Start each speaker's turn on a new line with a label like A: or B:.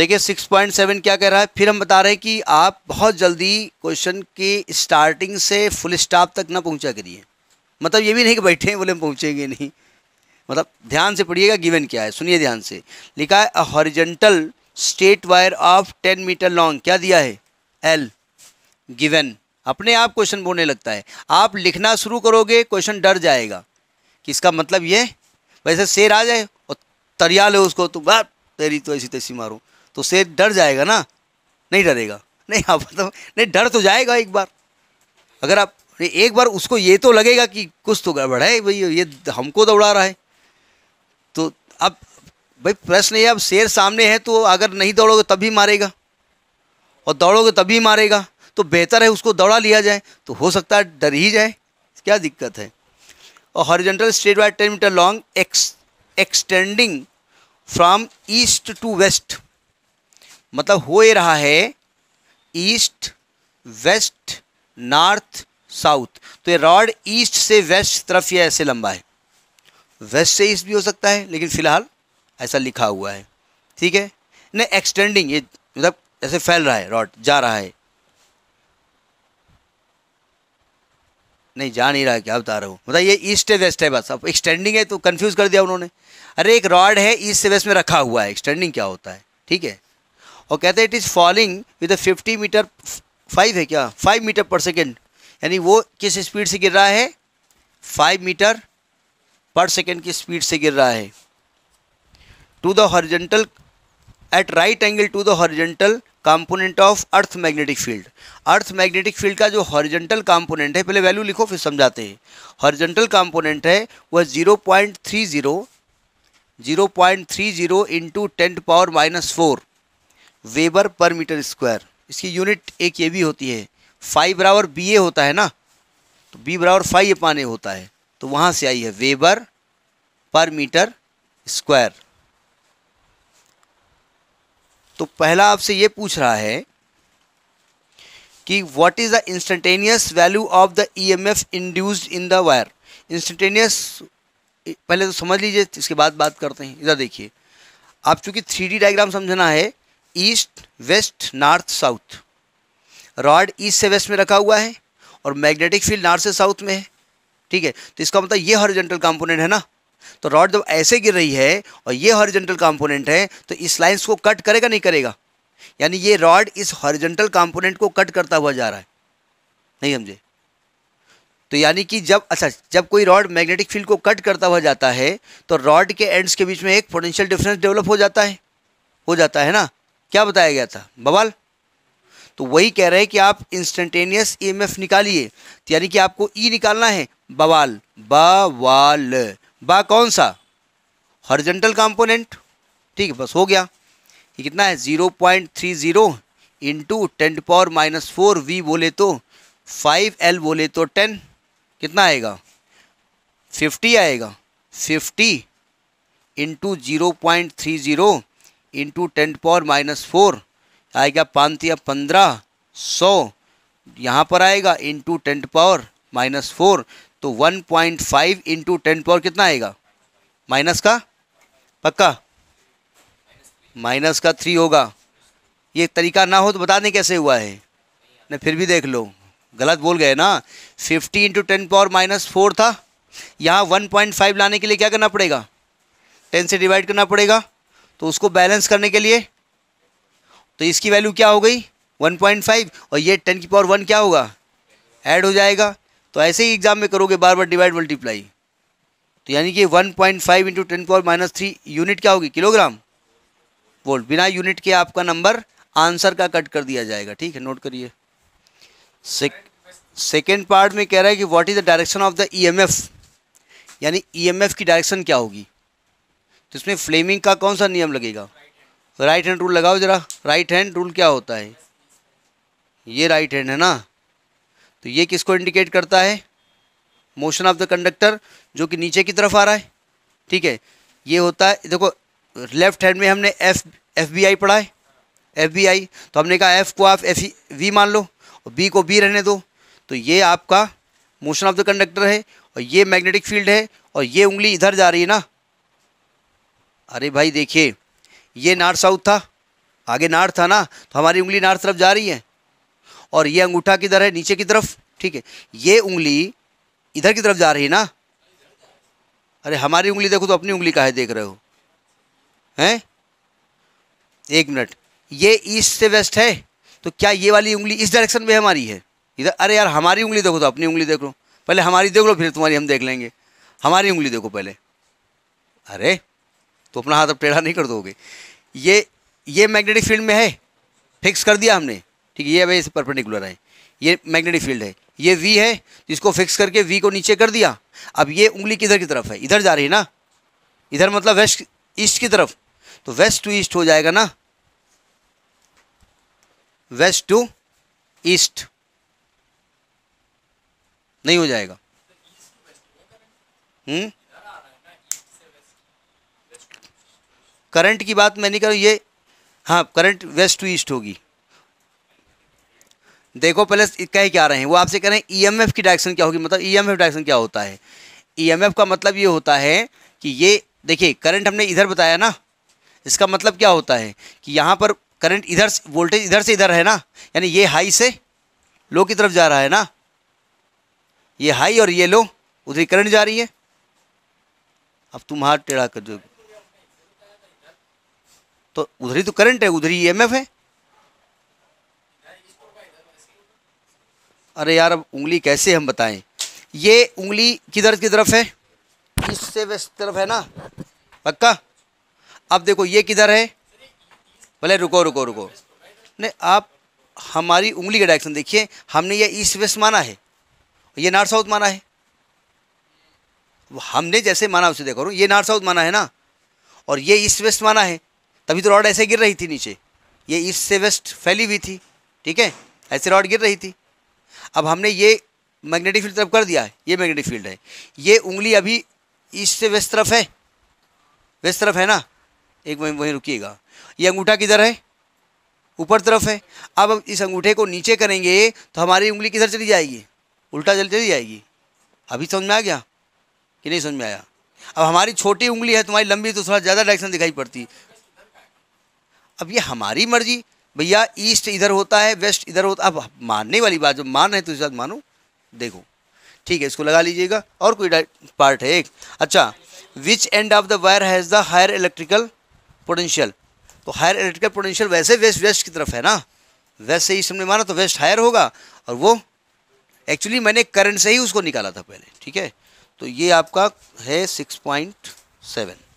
A: देखिए 6.7 क्या कह रहा है फिर हम बता रहे हैं कि आप बहुत जल्दी क्वेश्चन के स्टार्टिंग से फुल स्टॉप तक ना पहुंचा करिए मतलब ये भी नहीं कि बैठे बोले हम पहुँचेंगे नहीं मतलब ध्यान से पढ़िएगा गिवन क्या है सुनिए ध्यान से लिखा है horizontal straight wire of ten metre long क्या दिया है एल गिवन अपने आप क्वेश्चन बोलने लगता है आप लिखना शुरू करोगे क्वेश्चन डर जाएगा कि इसका मतलब ये वैसे शेर आ जाए और तरिया लो उसको तो बाप तेरी तो ऐसी तैसी मारो तो शेर डर जाएगा ना नहीं डरेगा नहीं आप मतलब नहीं डर तो जाएगा एक बार अगर आप एक बार उसको ये तो लगेगा कि कुछ तो गड़बड़ है भाई ये हमको दौड़ा रहा है तो अब भाई प्रश्न ये अब शेर सामने है तो अगर नहीं दौड़ोगे तभी मारेगा और दौड़ोगे तभी मारेगा तो बेहतर है उसको दौड़ा लिया जाए तो हो सकता है डर ही जाए क्या दिक्कत है और horizontal straight wide ten metre long ex extending from east to west मतलब हो ये रहा है ईस्ट वेस्ट नॉर्थ साउथ तो ये रॉड ईस्ट से वेस्ट तरफ ये ऐसे लंबा है वेस्ट से ईस्ट भी हो सकता है लेकिन फ़िलहाल ऐसा लिखा हुआ है ठीक है नहीं एक्सटेंडिंग ये मतलब ऐसे फैल रहा है रॉड जा रहा है नहीं जा नहीं रहा है क्या बता रहा हूँ मतलब ये ईस्ट है वेस्ट है बस अब एक्सटेंडिंग है तो कन्फ्यूज़ कर दिया उन्होंने अरे एक रॉड है ईस्ट से वेस्ट में रखा हुआ है एक्सटेंडिंग क्या होता है ठीक है और कहते हैं it is falling with fifty metre five है क्या फाइव मीटर पर सेकेंड यानी वो किस स्पीड से गिर रहा है फाइव मीटर पर सेकेंड की स्पीड से गिर रहा है to the horizontal at right angle to the horizontal component of earth magnetic field earth magnetic field का जो हॉरिजेंटल कॉम्पोनेंट है पहले वैल्यू लिखो फिर समझाते हैं हॉरिजेंटल कॉम्पोनेंट है वह zero point three zero zero point three zero into ten power minus four weber per metre square इसकी यूनिट एक ये भी होती है फाइव बराबर बी ए होता है ना तो बी बराबर फाइव पान ए होता है तो वहाँ से आई है वेबर पर मीटर स्क्वायर तो पहला आपसे ये पूछ रहा है कि what is the instantaneous value of the EMF induced in the wire instantaneous पहले तो समझ लीजिए इसके बाद बात करते हैं इधर देखिए आप चूंकि थ्री डी डायग्राम समझना है east west north south rod east से वेस्ट में रखा हुआ है और मैग्नेटिक फील्ड नॉर्थ से साउथ में है ठीक है तो इसका मतलब ये हॉरिजेंटल कंपोनेंट है ना तो रॉड जब ऐसे गिर रही है और ये हॉरिजेंटल कंपोनेंट है तो इस लाइंस को कट करेगा नहीं करेगा यानी ये रॉड इस हॉरिजेंटल कंपोनेंट को कट करता हुआ जा रहा है नहीं समझे तो यानी कि जब अच्छा जब कोई रॉड मैग्नेटिक फील्ड को कट करता हुआ जाता है तो रॉड के एंड्स के बीच में एक पोटेंशियल डिफरेंस डेवलप हो जाता है हो जाता है ना क्या बताया गया था बवाल तो वही कह रहे हैं कि आप इंस्टेंटेनियस ईएमएफ e निकालिए तो यानी कि आपको ई e निकालना है बवाल बवाल बा कौन सा हॉरिजेंटल कंपोनेंट ठीक है बस हो गया ये कितना है zero point three zero into ten power minus four V बोले तो फाइव एल बोले तो टेन कितना आएगा फिफ्टी आएगा fifty into zero point three zero into ten power minus four आएगा पाँच या पंद्रह सौ यहाँ पर आएगा into ten power minus four तो one point five into ten power कितना आएगा माइनस का पक्का माइनस का थ्री होगा ये तरीका ना हो तो बता दें कैसे हुआ है न फिर भी देख लो गलत बोल गए ना fifty into ten power minus four था यहाँ वन पॉइंट फाइव लाने के लिए क्या करना पड़ेगा टेन से डिवाइड करना पड़ेगा तो उसको बैलेंस करने के लिए तो इसकी वैल्यू क्या हो गई 1.5 और ये 10 की पावर वन क्या होगा ऐड हो जाएगा तो ऐसे ही एग्ज़ाम में करोगे बार बार डिवाइड मल्टीप्लाई तो यानी कि 1.5 point five into ten power minus three unit क्या होगी किलोग्राम वोल्ट बिना यूनिट के आपका नंबर आंसर का कट कर दिया जाएगा ठीक है नोट करिए सेकेंड पार्ट में कह रहा है कि what is the direction of the EMF यानी ईएमएफ e की डायरेक्शन क्या होगी तो इसमें फ्लेमिंग का कौन सा नियम लगेगा राइट हैंड रूल लगाओ ज़रा राइट हैंड रूल क्या होता है ये राइट हैंड है ना तो ये किसको इंडिकेट करता है मोशन ऑफ द कंडक्टर जो कि नीचे की तरफ आ रहा है ठीक है ये होता है देखो लेफ्ट हैंड में हमने एफ एफ बी आई पढ़ा है एफ बी आई तो हमने कहा एफ को आप एफ वी e, मान लो और बी को बी रहने दो तो ये आपका मोशन ऑफ द कंडक्टर है और ये मैग्नेटिक फील्ड है और ये उंगली इधर जा रही है ना अरे भाई देखिए ये नॉर्थ साउथ था आगे नॉर्थ था ना तो हमारी उंगली नॉर्थ तरफ जा रही है और ये अंगूठा किधर है नीचे की तरफ ठीक है ये उंगली इधर की तरफ जा रही है ना अरे हमारी उंगली देखो तो अपनी उंगली का है देख रहे हो हैं एक मिनट ये ईस्ट से वेस्ट है तो क्या ये वाली उंगली इस डायरेक्शन में हमारी है इधर अरे यार हमारी उंगली देखो तो अपनी उंगली देख लो पहले हमारी देख लो फिर तुम्हारी हम देख लेंगे हमारी उंगली देखो पहले अरे तो अपना हाथ अब टेढ़ा नहीं कर दोगे ये ये मैग्नेटिक फील्ड में है फिक्स कर दिया हमने ठीक है ये भाई इसे परपेंडिकुलर है ये मैग्नेटिक फील्ड है ये वी है जिसको फिक्स करके वी को नीचे कर दिया अब ये उंगली किधर की तरफ है इधर जा रही है ना इधर मतलब वेस्ट ईस्ट की तरफ तो वेस्ट टू ईस्ट हो जाएगा ना वेस्ट टू ईस्ट नहीं हो जाएगा हम्म करंट की बात मैं नहीं करूँ रहा ये हाँ करंट वेस्ट टू ईस्ट होगी देखो पहले कह क्या रहे हैं वो आपसे कह रहे हैं ईएमएफ e की डायरेक्शन क्या होगी मतलब ईएमएफ e डायरेक्शन क्या होता है ईएमएफ e का मतलब ये होता है कि ये देखिए करंट हमने इधर बताया ना इसका मतलब क्या होता है कि यहाँ पर करंट इधर वोल्टेज इधर से इधर है ना यानी ये हाई से लो की तरफ जा रहा है ना ये हाई और ये लो उधर करंट जा रही है अब तुम हाथ टेढ़ा कर दो तो उधर ही तो करंट है उधर ही ईएमएफ है अरे यार अब उंगली कैसे हम बताएं ये उंगली किधर की तरफ है ईस्ट से वेस्ट तरफ है ना पक्का अब देखो ये किधर है भले रुको रुको रुको नहीं आप हमारी उंगली का डायरेक्शन देखिए हमने ये ईस्ट वेस्ट माना है ये नॉर्थ साउथ माना है हमने जैसे माना उसे देखो ये नॉर्थ साउथ माना है ना और ये ईस्ट वेस्ट माना है तभी तो रॉड ऐसे गिर रही थी नीचे ये ईस्ट से वेस्ट फैली हुई थी ठीक है ऐसे रॉड गिर रही थी अब हमने ये मैग्नेटिक फील्ड तरफ कर दिया है ये मैग्नेटिक फील्ड है ये उंगली अभी ईस्ट से वेस्ट तरफ है वेस्ट तरफ है ना एक वहीं वहीं रुकीगा ये अंगूठा किधर है ऊपर तरफ है अब हम इस अंगूठे को नीचे करेंगे तो हमारी उंगली किधर चली जाएगी उल्टा जल चली जाएगी अभी समझ में आ गया कि नहीं समझ में आया अब हमारी छोटी उंगली है तुम्हारी लंबी तो थोड़ा ज़्यादा डायरेक्शन दिखाई पड़ती अब ये हमारी मर्जी भैया ईस्ट इधर होता है वेस्ट इधर होता अब मानने वाली बात जब मान रहे तो इस बात मानो देखो ठीक है इसको लगा लीजिएगा और कोई पार्ट है एक अच्छा which end of the wire has the higher electrical potential तो हायर इलेक्ट्रिकल पोटेंशियल वैसे वेस्ट वेस्ट की तरफ है ना वैसे ही हमने माना तो वेस्ट हायर होगा और वो एक्चुअली मैंने करंट से ही उसको निकाला था पहले ठीक है तो ये आपका है सिक्स पॉइंट सेवन